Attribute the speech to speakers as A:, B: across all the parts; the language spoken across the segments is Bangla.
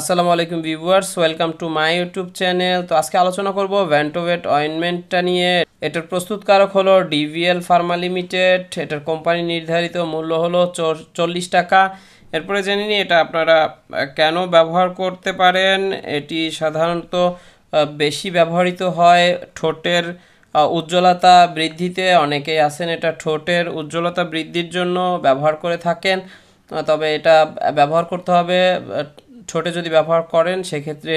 A: আসসালামু আলাইকুম viewers welcome to my YouTube channel তো আজকে আলোচনা করব ভ্যান্টোভেট অয়েনমেন্টটা নিয়ে এটার প্রস্তুতকারক হলো ডিভিএল ফার্মা লিমিটেড এটার কোম্পানি নির্ধারিত মূল্য হলো চল্লিশ টাকা এরপরে জেনে নিই এটা আপনারা কেন ব্যবহার করতে পারেন এটি সাধারণত বেশি ব্যবহৃত হয় ঠোঁটের উজ্জ্বলতা বৃদ্ধিতে অনেকেই আছেন এটা ঠোঁটের উজ্জ্বলতা বৃদ্ধির জন্য ব্যবহার করে থাকেন তবে এটা ব্যবহার করতে হবে ছোটে যদি ব্যবহার করেন সেক্ষেত্রে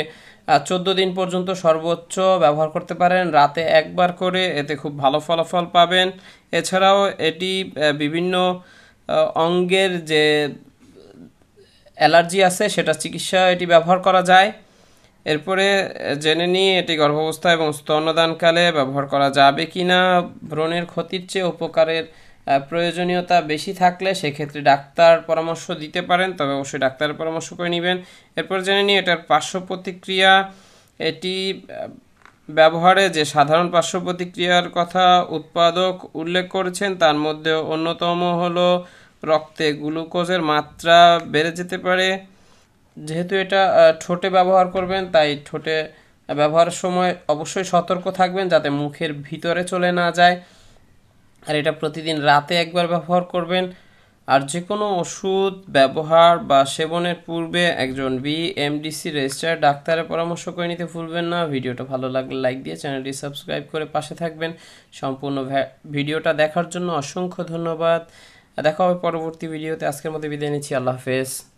A: চোদ্দ দিন পর্যন্ত সর্বোচ্চ ব্যবহার করতে পারেন রাতে একবার করে এতে খুব ভালো ফলাফল পাবেন এছাড়াও এটি বিভিন্ন অঙ্গের যে অ্যালার্জি আছে সেটা চিকিৎসা এটি ব্যবহার করা যায় এরপরে জেনে নিয়ে এটি গর্ভাবস্থা এবং স্তন্যদানকালে ব্যবহার করা যাবে কি না ভ্রণের ক্ষতির চেয়ে উপকারের প্রয়োজনীয়তা বেশি থাকলে সেক্ষেত্রে ডাক্তার পরামর্শ দিতে পারেন তবে অবশ্যই ডাক্তারের পরামর্শ করে নেবেন এরপর জেনে নিই এটার পার্শ্ব প্রতিক্রিয়া এটি ব্যবহারে যে সাধারণ পার্শ্ব প্রতিক্রিয়ার কথা উৎপাদক উল্লেখ করেছেন তার মধ্যে অন্যতম হলো রক্তে গ্লুকোজের মাত্রা বেড়ে যেতে পারে যেহেতু এটা ঠোঁটে ব্যবহার করবেন তাই ঠোঁটে ব্যবহারের সময় অবশ্যই সতর্ক থাকবেন যাতে মুখের ভিতরে চলে না যায় আর এটা প্রতিদিন রাতে একবার ব্যবহার করবেন আর যে কোনো ওষুধ ব্যবহার বা সেবনের পূর্বে একজন বিএমডিসি রেজিস্টার ডাক্তারের পরামর্শ করে নিতে ভুলবেন না ভিডিওটা ভালো লাগলে লাইক দিয়ে চ্যানেলটি সাবস্ক্রাইব করে পাশে থাকবেন সম্পূর্ণ ভিডিওটা দেখার জন্য অসংখ্য ধন্যবাদ দেখা হবে পরবর্তী ভিডিওতে আজকের মধ্যে বিদায় নিচ্ছি আল্লাহ হাফেজ